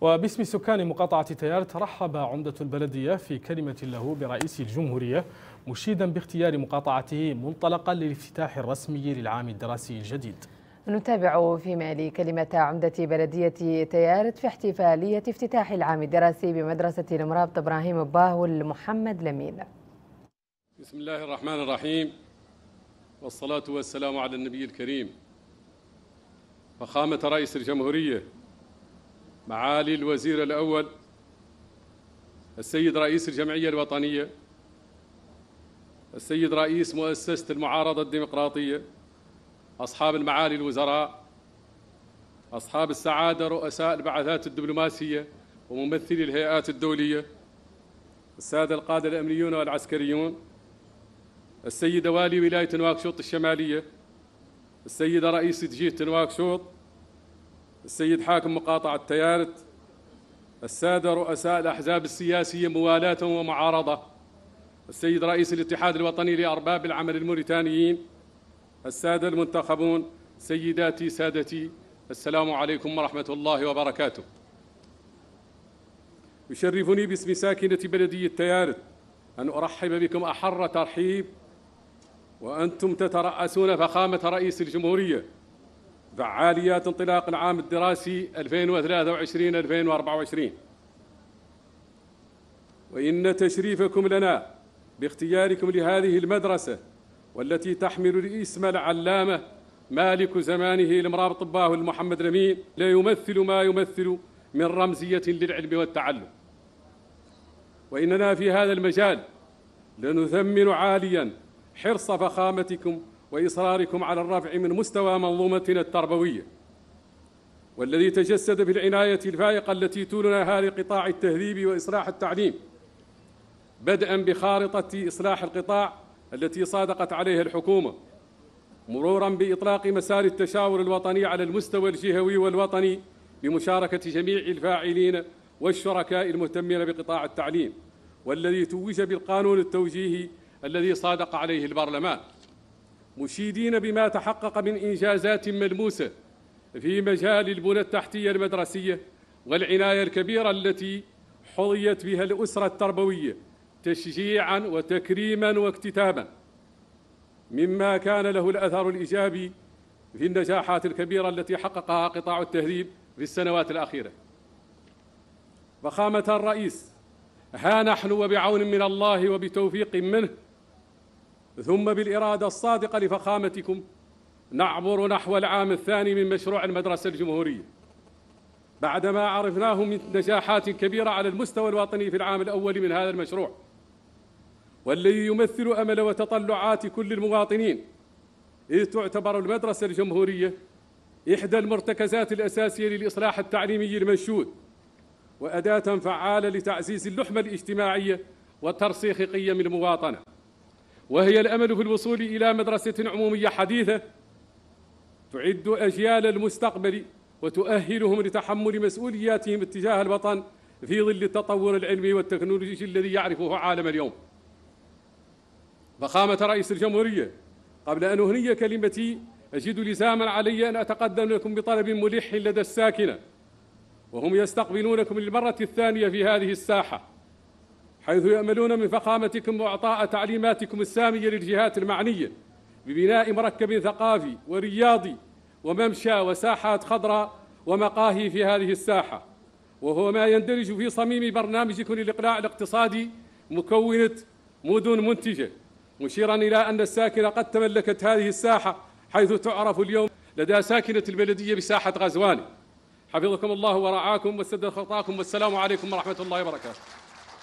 وباسم سكان مقاطعة تيار ترحب عمدة البلدية في كلمة له برئيس الجمهورية مشيدا باختيار مقاطعته منطلقا للافتتاح الرسمي للعام الدراسي الجديد نتابع في مالي كلمة عمدة بلدية تيارت في احتفالية افتتاح العام الدراسي بمدرسة المرابط إبراهيم باهول محمد لمين بسم الله الرحمن الرحيم والصلاة والسلام على النبي الكريم فخامة رئيس الجمهورية معالي الوزير الأول السيد رئيس الجمعية الوطنية السيد رئيس مؤسسة المعارضة الديمقراطية أصحاب المعالي الوزراء أصحاب السعادة رؤساء البعثات الدبلوماسية وممثلي الهيئات الدولية السادة القادة الأمنيون والعسكريون السيدة والي ولاية نواكشوط الشمالية السيدة رئيسة جهة نواكشوط السيد حاكم مقاطعة تيارت السادة رؤساء الأحزاب السياسية موالاة ومعارضة السيد رئيس الاتحاد الوطني لأرباب العمل الموريتانيين السادة المنتخبون سيداتي سادتي السلام عليكم ورحمة الله وبركاته يشرفني باسم ساكنة بلدية تيارت أن أرحب بكم أحر ترحيب وأنتم تترأسون فخامة رئيس الجمهورية فعاليات انطلاق العام الدراسي 2023-2024 وإن تشريفكم لنا باختياركم لهذه المدرسة والتي تحمل الاسم العلامة مالك زمانه المرابط طباه المحمد الأمين لا يمثل ما يمثل من رمزية للعلم والتعلم وإننا في هذا المجال لنثمن عالياً حرص فخامتكم وإصراركم على الرفع من مستوى منظومتنا التربوية والذي تجسد بالعناية الفائقة التي تولناها لقطاع التهذيب وإصلاح التعليم بدءا بخارطة إصلاح القطاع التي صادقت عليها الحكومة مرورا بإطلاق مسار التشاور الوطني على المستوى الجهوي والوطني بمشاركة جميع الفاعلين والشركاء المهتمين بقطاع التعليم والذي توج بالقانون التوجيهي الذي صادق عليه البرلمان مشيدين بما تحقق من إنجازات ملموسة في مجال البنى التحتية المدرسية والعناية الكبيرة التي حظيت بها الأسرة التربوية تشجيعا وتكريما واكتتابا مما كان له الأثر الإيجابي في النجاحات الكبيرة التي حققها قطاع التهذيب في السنوات الأخيرة فخامة الرئيس ها نحن وبعون من الله وبتوفيق منه ثم بالإرادة الصادقة لفخامتكم نعبر نحو العام الثاني من مشروع المدرسة الجمهورية بعدما عرفناه من نجاحات كبيرة على المستوى الوطني في العام الأول من هذا المشروع والذي يمثل أمل وتطلعات كل المواطنين إذ تعتبر المدرسة الجمهورية إحدى المرتكزات الأساسية للإصلاح التعليمي المنشود وأداة فعالة لتعزيز اللحمة الاجتماعية وترسيخ قيم المواطنة وهي الأمل في الوصول إلى مدرسة عمومية حديثة تعد أجيال المستقبل وتؤهلهم لتحمل مسؤولياتهم اتجاه الوطن في ظل التطور العلمي والتكنولوجي الذي يعرفه عالم اليوم فخامة رئيس الجمهورية قبل أن أهني كلمتي أجد لزاما علي أن أتقدم لكم بطلب ملح لدى الساكنة وهم يستقبلونكم للمرة الثانية في هذه الساحة حيث يأملون من فخامتكم وإعطاء تعليماتكم السامية للجهات المعنية ببناء مركب ثقافي ورياضي وممشى وساحات خضراء ومقاهي في هذه الساحة وهو ما يندرج في صميم برنامجكم للإقلاع الاقتصادي مكونة مدن منتجة مشيرا إلى أن الساكنة قد تملكت هذه الساحة حيث تعرف اليوم لدى ساكنة البلدية بساحة غزوان حفظكم الله ورعاكم وسدد خطاكم والسلام عليكم ورحمة الله وبركاته